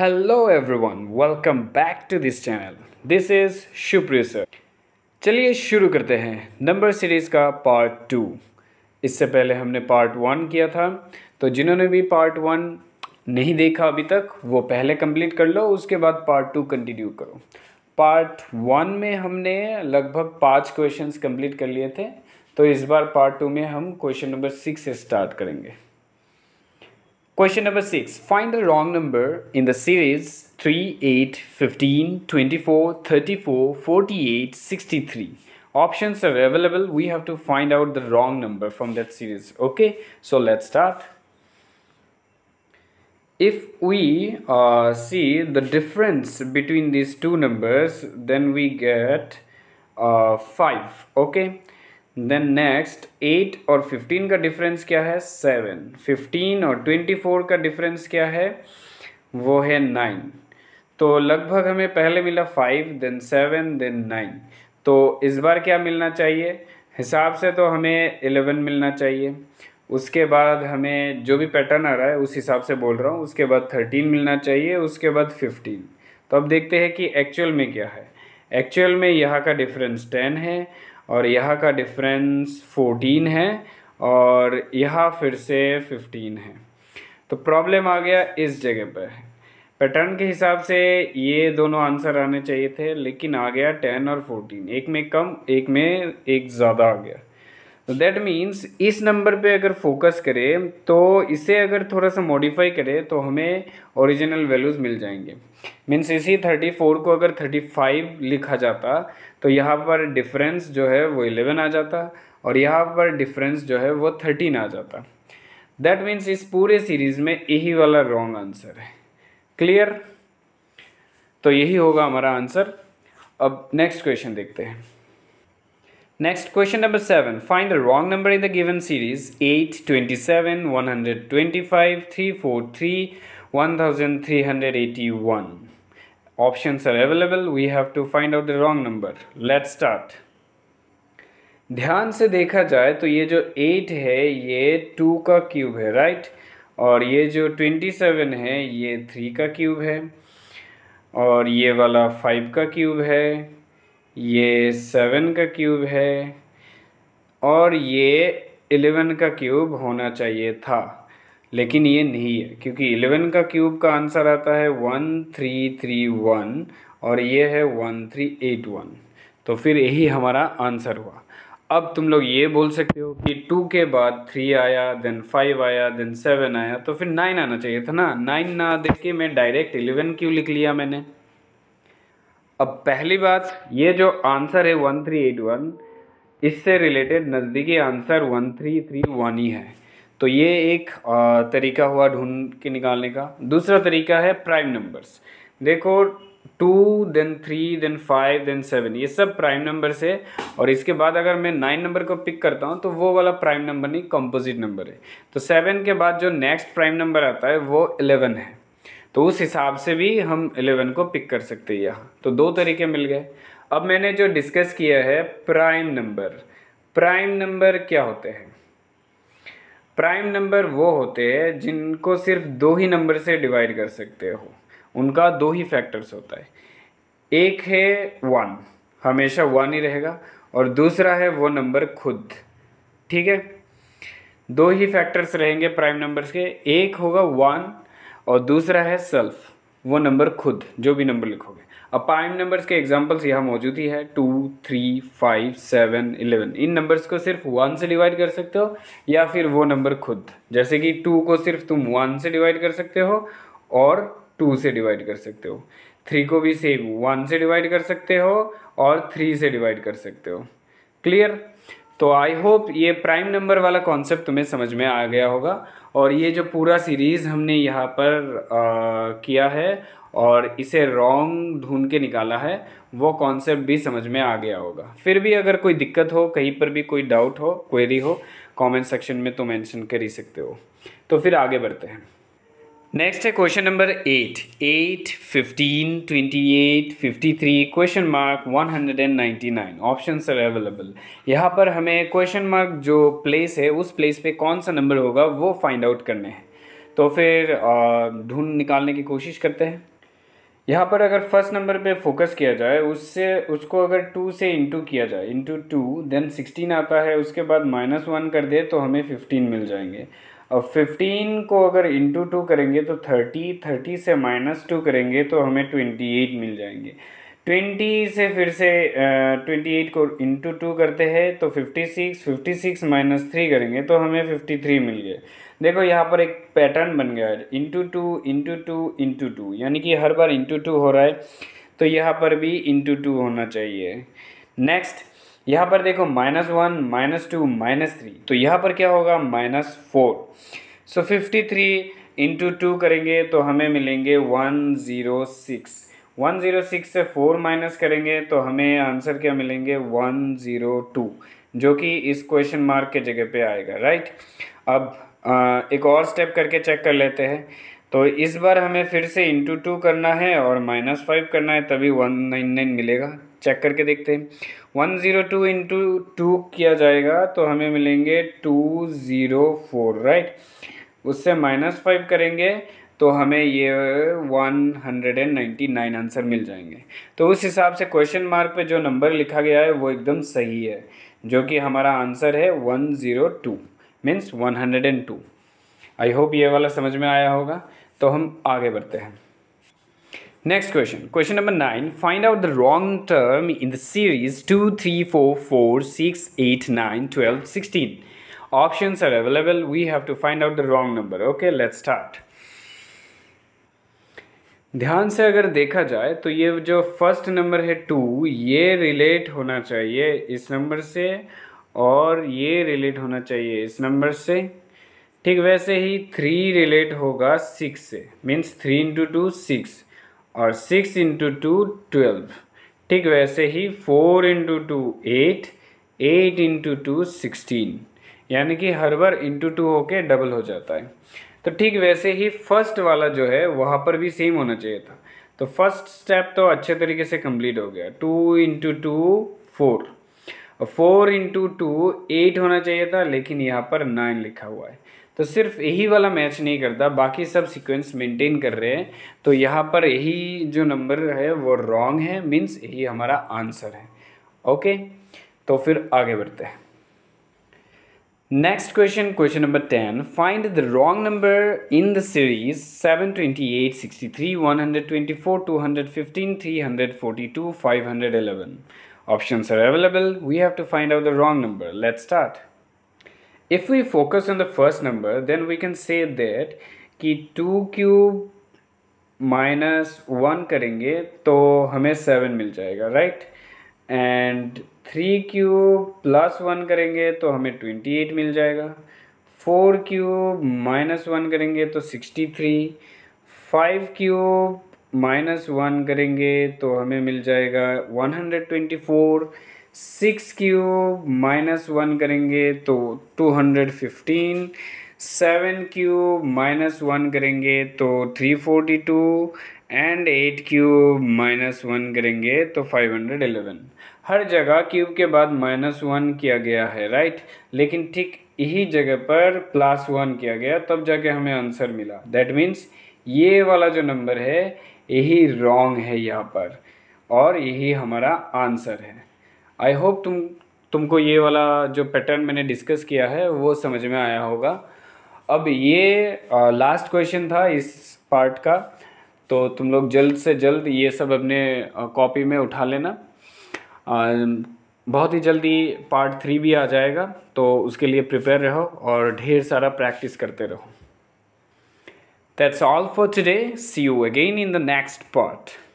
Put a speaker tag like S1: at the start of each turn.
S1: Hello everyone welcome back to this channel this is Supriya sir चलिए शुरू करते हैं नंबर सीरीज़ का पार्ट टू इससे पहले हमने पार्ट वन किया था तो जिन्होंने भी पार्ट वन नहीं देखा अभी तक वो पहले कंप्लीट कर लो उसके बाद पार्ट टू कंटिन्यू करो पार्ट वन में हमने लगभग पाँच क्वेश्चंस कंप्लीट कर लिए थे तो इस बार पार्ट टू में हम क्वेश्चन नंबर सिक्स स्टार्ट करेंगे Question number 6. Find the wrong number in the series 3, 8, 15, 24, 34, 48, 63. Options are available. We have to find out the wrong number from that series. Okay, so let's start. If we uh, see the difference between these two numbers, then we get uh, 5. Okay, then next eight और fifteen का difference क्या है seven fifteen और twenty four का difference क्या है वो है नाइन तो लगभग हमें पहले मिला five then seven then nine तो इस बार क्या मिलना चाहिए हिसाब से तो हमें एलेवन मिलना चाहिए उसके बाद हमें जो भी पैटर्न आ रहा है उस हिसाब से बोल रहा हूँ उसके बाद थर्टीन मिलना चाहिए उसके बाद फिफ्टीन तो अब देखते हैं कि एक्चुअल में क्या है एक्चुअल में यहाँ का डिफरेंस टेन है और यहाँ का डिफरेंस फोटीन है और यहाँ फिर से फिफ्टीन है तो प्रॉब्लम आ गया इस जगह पर पैटर्न के हिसाब से ये दोनों आंसर आने चाहिए थे लेकिन आ गया टेन और फोर्टीन एक में कम एक में एक ज़्यादा आ गया तो दैट मीन्स इस नंबर पे अगर फोकस करें तो इसे अगर थोड़ा सा मॉडिफाई करें तो हमें ओरिजिनल वैल्यूज़ मिल जाएंगे मीन्स इसी थर्टी फोर को अगर थर्टी फाइव लिखा जाता तो यहाँ पर डिफरेंस जो है वो इलेवन आ जाता और यहाँ पर डिफरेंस जो है वो थर्टीन आ जाता दैट मीन्स इस पूरे सीरीज़ में यही वाला रॉन्ग आंसर है क्लियर तो यही होगा हमारा आंसर अब नेक्स्ट क्वेश्चन देखते हैं Next question number 7. Find the wrong number in the given series 8, 27, 125, 343, 1381. Options are available. We have to find out the wrong number. Let's start. ध्यान से देखा जाए तो ये जो 8 है ये 2 का क्यूब है राइट और ये जो 27 है ये 3 का क्यूब है और ये वाला 5 का क्यूब है ये सेवन का क्यूब है और ये एलेवन का क्यूब होना चाहिए था लेकिन ये नहीं है क्योंकि एलेवन का क्यूब का आंसर आता है वन थ्री थ्री वन और ये है वन थ्री एट वन तो फिर यही हमारा आंसर हुआ अब तुम लोग ये बोल सकते हो कि टू के बाद थ्री आया देन फाइव आया देन सेवन आया तो फिर नाइन आना चाहिए था ना नाइन ना देख के मैं डायरेक्ट इलेवन क्यों लिख लिया मैंने अब पहली बात ये जो आंसर है वन थ्री एट वन इससे रिलेटेड नज़दीकी answer one three three one ही है तो ये एक तरीका हुआ ढूंढ के निकालने का दूसरा तरीका है प्राइम नंबर्स देखो two then three then five then seven ये सब प्राइम नंबर्स है और इसके बाद अगर मैं नाइन नंबर को पिक करता हूँ तो वो वाला प्राइम नंबर नहीं कंपोजिट नंबर है तो सेवन के बाद जो नेक्स्ट प्राइम नंबर आता है वो एलेवन है तो उस हिसाब से भी हम एलेवन को पिक कर सकते हैं यहाँ तो दो तरीके मिल गए अब मैंने जो डिस्कस किया है प्राइम नंबर प्राइम नंबर क्या होते हैं प्राइम नंबर वो होते हैं जिनको सिर्फ दो ही नंबर से डिवाइड कर सकते हो उनका दो ही फैक्टर्स होता है एक है वन हमेशा वन ही रहेगा और दूसरा है वो नंबर खुद ठीक है दो ही फैक्टर्स रहेंगे प्राइम नंबर्स के एक होगा वन और दूसरा है सेल्फ वो नंबर खुद जो भी नंबर लिखोगे अब प्राइम नंबर्स के एग्जांपल्स यहाँ मौजूद ही है two three five seven eleven इन नंबर्स को सिर्फ वन से डिवाइड कर सकते हो या फिर वो नंबर खुद जैसे कि टू को सिर्फ तुम वन से डिवाइड कर सकते हो और टू से डिवाइड कर सकते हो थ्री को भी सेम वन से डिवाइड कर सकते हो और थ्री से डिवाइड कर सकते हो क्लियर तो आई होप ये प्राइम नंबर वाला कॉन्सेप्ट तुम्हें समझ में आ गया होगा और ये जो पूरा सीरीज़ हमने यहाँ पर आ, किया है और इसे रॉन्ग ढूंढ के निकाला है वो कॉन्सेप्ट भी समझ में आ गया होगा फिर भी अगर कोई दिक्कत हो कहीं पर भी कोई डाउट हो क्वेरी हो कमेंट सेक्शन में तो मेंशन कर ही सकते हो तो फिर आगे बढ़ते हैं नेक्स्ट है question number eight eight fifteen twenty eight fifty three question mark one hundred and ninety nine option sir available यहाँ पर हमें क्वेश्चन मार्क जो प्लेस है उस प्लेस पे कौन सा नंबर होगा वो फाइंड आउट करने हैं तो फिर ढूंढ निकालने की कोशिश करते हैं यहाँ पर अगर फर्स्ट नंबर पे फोकस किया जाए उससे उसको अगर टू से इंटू किया जाए इंटू टू देन सिक्सटीन आता है उसके बाद माइनस वन कर दे तो हमें फिफ्टीन मिल जाएंगे और फिफ्टीन को अगर इंटू टू करेंगे तो थर्टी थर्टी से माइनस टू करेंगे तो हमें ट्वेंटी एट मिल जाएंगे ट्वेंटी से फिर से ट्वेंटी एट को इंटू टू करते हैं तो fifty six fifty six minus three करेंगे तो हमें फिफ्टी थ्री मिल गए देखो यहाँ पर एक पैटर्न बन गया है into two into two into two यानी कि हर बार इंटू टू हो रहा है तो यहाँ पर भी इंटू टू होना चाहिए नेक्स्ट यहाँ पर देखो minus one minus two minus three तो यहाँ पर क्या होगा minus four so fifty three into two करेंगे तो हमें मिलेंगे one zero six one zero six से फोर माइनस करेंगे तो हमें आंसर क्या मिलेंगे वन ज़ीरो टू जो कि इस क्वेश्चन मार्क के जगह पे आएगा राइट अब आ, एक और स्टेप करके चेक कर लेते हैं तो इस बार हमें फिर से इंटू टू करना है और माइनस फाइव करना है तभी वन नाइन नाइन मिलेगा चेक करके देखते हैं one zero two into two किया जाएगा तो हमें मिलेंगे टू ज़ीरो फोर राइट उससे माइनस फाइव करेंगे तो हमें ये one hundred and ninety nine answer मिल जाएंगे तो उस हिसाब से क्वेश्चन मार्क पे जो नंबर लिखा गया है वो एकदम सही है जो कि हमारा आंसर है one zero two means one hundred and two I hope ये वाला समझ में आया होगा तो हम आगे बढ़ते हैं next question question number nine find out the wrong term in the series two three four four six eight nine twelve sixteen options are available we have to find out the wrong number okay let start ध्यान से अगर देखा जाए तो ये जो first number है two ये रिलेट होना चाहिए इस नंबर से और ये रिलेट होना चाहिए इस नंबर से ठीक वैसे ही थ्री रिलेट होगा सिक्स से means three into two six और सिक्स इंटू टू ट्वेल्व ठीक वैसे ही four into two eight eight into two sixteen यानी कि हर बार इंटू टू होके डबल हो जाता है तो ठीक वैसे ही फर्स्ट वाला जो है वहाँ पर भी सेम होना चाहिए था तो फर्स्ट स्टेप तो अच्छे तरीके से कंप्लीट हो गया two into two four four into two eight होना चाहिए था लेकिन यहाँ पर नाइन लिखा हुआ है तो सिर्फ यही वाला मैच नहीं करता बाकी सब सीक्वेंस मेंटेन कर रहे हैं तो यहाँ पर यही जो नंबर है वो रॉन्ग है मीन्स यही हमारा आंसर है ओके तो फिर आगे बढ़ते हैं next question question number ten find the wrong number in the series seven twenty eight sixty three one hundred twenty four two hundred fifteen three hundred forty two five hundred eleven option are available we have to find out the wrong number let's start if we focus on the first number then we can say that कि two cube minus one करेंगे तो हमें seven मिल जाएगा right and three cube plus one करेंगे तो हमें twenty eight मिल जाएगा फोर क्यूब माइनस वन करेंगे तो sixty three five cube minus one करेंगे तो हमें मिल जाएगा one hundred twenty four six cube minus one करेंगे तो two hundred fifteen seven cube minus one करेंगे तो three forty two and eight cube minus one करेंगे तो फाइव हंड्रेड एलेवन हर जगह क्यूब के बाद माइनस वन किया गया है राइट लेकिन ठीक यही जगह पर प्लस वन किया गया तब जाके हमें आंसर मिला दैट मीन्स ये वाला जो नंबर है यही रॉन्ग है यहाँ पर और यही हमारा आंसर है आई होप तुम तुमको ये वाला जो पैटर्न मैंने डिस्कस किया है वो समझ में आया होगा अब ये लास्ट क्वेश्चन था इस पार्ट का तो तुम लोग जल्द से जल्द ये सब अपने कॉपी में उठा लेना आ, बहुत ही जल्दी पार्ट थ्री भी आ जाएगा तो उसके लिए प्रिपेयर रहो और ढेर सारा प्रैक्टिस करते रहो that's all for today see you again in the next part